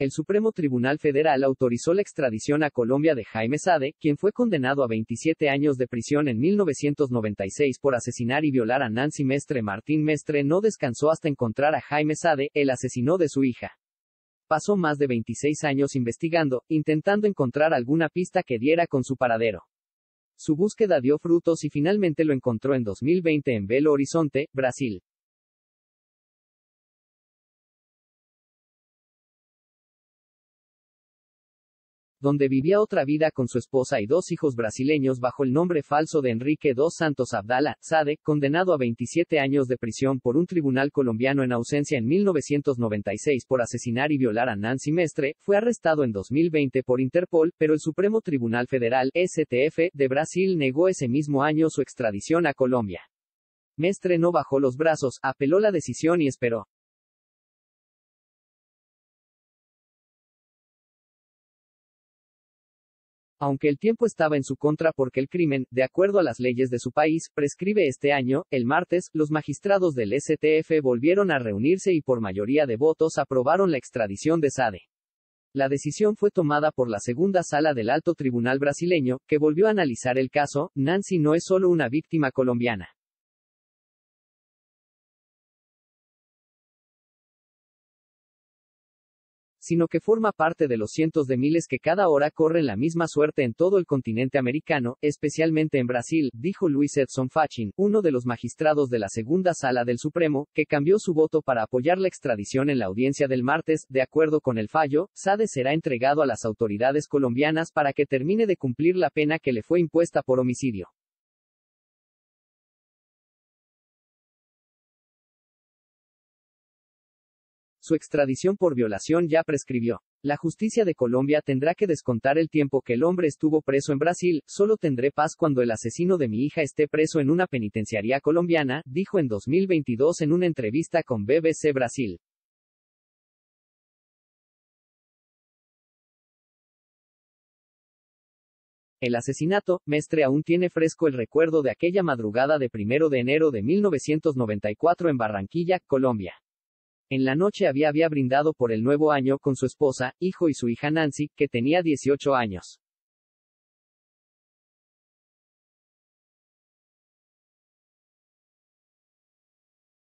El Supremo Tribunal Federal autorizó la extradición a Colombia de Jaime Sade, quien fue condenado a 27 años de prisión en 1996 por asesinar y violar a Nancy Mestre. Martín Mestre no descansó hasta encontrar a Jaime Sade, el asesino de su hija. Pasó más de 26 años investigando, intentando encontrar alguna pista que diera con su paradero. Su búsqueda dio frutos y finalmente lo encontró en 2020 en Belo Horizonte, Brasil. donde vivía otra vida con su esposa y dos hijos brasileños bajo el nombre falso de Enrique dos Santos Abdala, Sade, condenado a 27 años de prisión por un tribunal colombiano en ausencia en 1996 por asesinar y violar a Nancy Mestre, fue arrestado en 2020 por Interpol, pero el Supremo Tribunal Federal, STF, de Brasil negó ese mismo año su extradición a Colombia. Mestre no bajó los brazos, apeló la decisión y esperó. Aunque el tiempo estaba en su contra porque el crimen, de acuerdo a las leyes de su país, prescribe este año, el martes, los magistrados del STF volvieron a reunirse y por mayoría de votos aprobaron la extradición de Sade. La decisión fue tomada por la segunda sala del Alto Tribunal brasileño, que volvió a analizar el caso, Nancy no es solo una víctima colombiana. sino que forma parte de los cientos de miles que cada hora corren la misma suerte en todo el continente americano, especialmente en Brasil, dijo Luis Edson Fachin, uno de los magistrados de la segunda sala del Supremo, que cambió su voto para apoyar la extradición en la audiencia del martes, de acuerdo con el fallo, Sade será entregado a las autoridades colombianas para que termine de cumplir la pena que le fue impuesta por homicidio. Su extradición por violación ya prescribió. La justicia de Colombia tendrá que descontar el tiempo que el hombre estuvo preso en Brasil, solo tendré paz cuando el asesino de mi hija esté preso en una penitenciaría colombiana, dijo en 2022 en una entrevista con BBC Brasil. El asesinato, Mestre aún tiene fresco el recuerdo de aquella madrugada de primero de enero de 1994 en Barranquilla, Colombia. En la noche había, había brindado por el nuevo año con su esposa, hijo y su hija Nancy, que tenía 18 años.